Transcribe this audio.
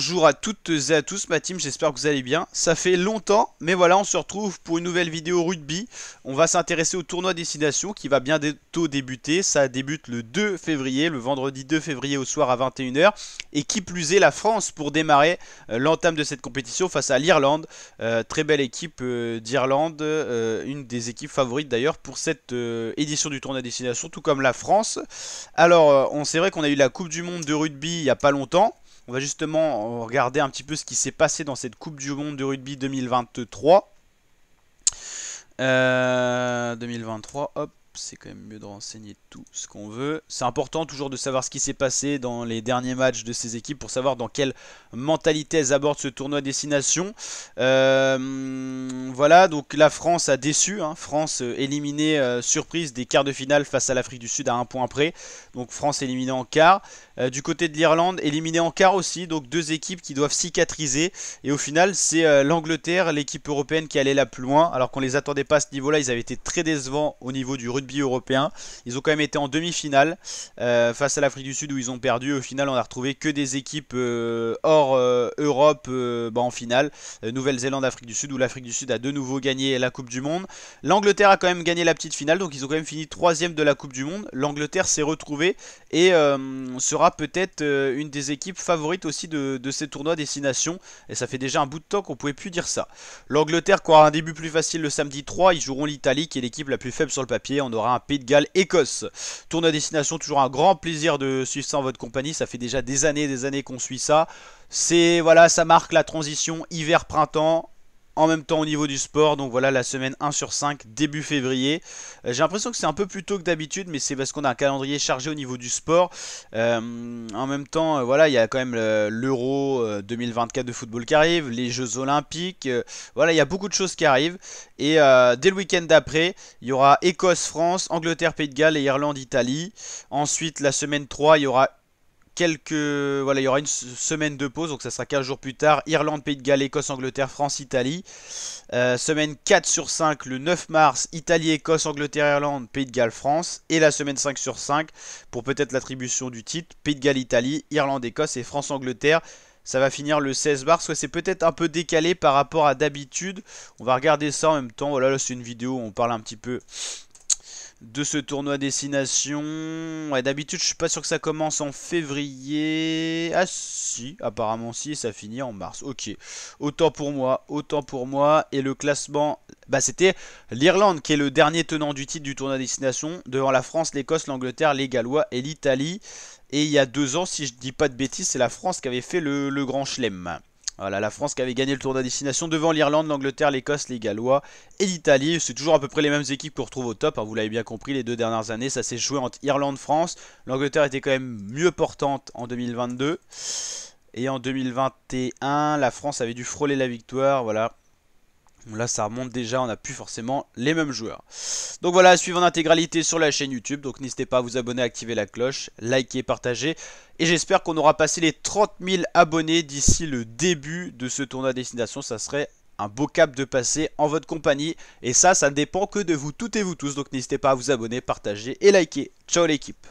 Bonjour à toutes et à tous ma team, j'espère que vous allez bien. Ça fait longtemps, mais voilà, on se retrouve pour une nouvelle vidéo rugby. On va s'intéresser au tournoi Destination qui va bientôt débuter. Ça débute le 2 février, le vendredi 2 février au soir à 21h. Et qui plus est, la France pour démarrer euh, l'entame de cette compétition face à l'Irlande. Euh, très belle équipe euh, d'Irlande, une des équipes favorites d'ailleurs pour cette édition du tournoi Destination, tout comme la France. Alors, on c'est vrai qu'on a eu la Coupe du Monde de rugby il n'y a pas longtemps. On va justement euh, regarder un petit peu ce qui s'est passé dans cette Coupe du Monde de rugby 2023. 2023, euh, hop c'est quand même mieux de renseigner tout ce qu'on veut. C'est important toujours de savoir ce qui s'est passé dans les derniers matchs de ces équipes pour savoir dans quelle mentalité elles abordent ce tournoi destination. Euh, voilà, donc la France a déçu. Hein. France euh, éliminée euh, surprise des quarts de finale face à l'Afrique du Sud à un point près. Donc France éliminée en quart. du côté de l'Irlande, éliminée en quart aussi. Donc deux équipes qui doivent cicatriser. Et au final, c'est l'Angleterre, l'équipe européenne qui allait la plus loin. Alors qu'on les attendait pas à ce niveau-là, ils avaient été très décevants au niveau du rugby européen. Ils ont quand même été en demi-finale euh, face à l'Afrique du Sud où ils ont perdu. Au final, on a retrouvé que des équipes euh, hors euh, Europe bah, en finale. Nouvelle-Zélande, Afrique du Sud, où l'Afrique du Sud a de nouveau gagné la Coupe du Monde. L'Angleterre a quand même gagné la petite finale, donc ils ont quand même fini troisième de la Coupe du Monde. L'Angleterre s'est retrouvée et sera peut-être une des équipes favorites aussi de, ces tournois destination. Et ça fait déjà un bout de temps qu'on pouvait plus dire ça. L'Angleterre aura un début plus facile le samedi 3. Ils joueront l'Italie qui est l'équipe la plus faible sur le papier. en aura un Pays de Galles, Écosse. à destination, toujours un grand plaisir de suivre ça en votre compagnie. Ça fait déjà des années et des années qu'on suit ça. C'est voilà, ça marque la transition hiver-printemps en même temps au niveau du sport. Donc voilà la semaine 1 sur 5 début février. Euh, j'ai l'impression que c'est un peu plus tôt que d'habitude, mais c'est parce qu'on a un calendrier chargé au niveau du sport. Euh, en même temps, euh, voilà, il y a quand même l'Euro 2024 de football qui arrive, les Jeux Olympiques. voilà, il y a beaucoup de choses qui arrivent. Et dès le week-end d'après, il y aura Écosse-France, Angleterre-Pays de Galles et Irlande-Italie. Ensuite, la semaine 3, il y aura quelques. Voilà, il y aura une semaine de pause, donc ça sera 15 jours plus tard. Irlande, Pays de Galles, Écosse, Angleterre, France, Italie. Euh, semaine 4 sur 5, le 9 mars, Italie, Écosse, Angleterre, Irlande, Pays de Galles, France. Et la semaine 5 sur 5, pour peut-être l'attribution du titre, Pays de Galles, Italie, Irlande, Écosse et France, Angleterre. Ça va finir le 16 mars, ouais, c'est peut-être un peu décalé par rapport à d'habitude. On va regarder ça en même temps. Voilà, là c'est une vidéo où on parle un petit peu de ce tournoi destination. D'habitude, je suis pas sûr que ça commence en février. Ah si, apparemment si, ça finit en mars. Ok, autant pour moi, autant pour moi. Et le classement, bah c'était l'Irlande qui est le dernier tenant du titre du tournoi destination, devant la France, l'Écosse, l'Angleterre, les Gallois et l'Italie. Et il y a deux ans, si je dis pas de bêtises, c'est la France qui avait fait le grand chelem. Voilà, la France qui avait gagné le tour de destination devant l'Irlande, l'Angleterre, l'Écosse, les Gallois et l'Italie. C'est toujours à peu près les mêmes équipes qu'on retrouve au top. Hein, vous l'avez bien compris, les deux dernières années, ça s'est joué entre Irlande-France. L'Angleterre était quand même mieux portante en 2022. Et en 2021, la France avait dû frôler la victoire. Voilà, Là, ça remonte déjà, on n'a plus forcément les mêmes joueurs. Donc voilà, suivant l'intégralité en intégralité sur la chaîne YouTube. Donc n'hésitez pas à vous abonner, à activer la cloche, liker, partager. Et j'espère qu'on aura passé les 30 000 abonnés d'ici le début de ce tournoi à destination. Ça serait un beau cap de passer en votre compagnie. Et ça, ça ne dépend que de vous toutes et vous tous. Donc n'hésitez pas à vous abonner, partager et liker. Ciao l'équipe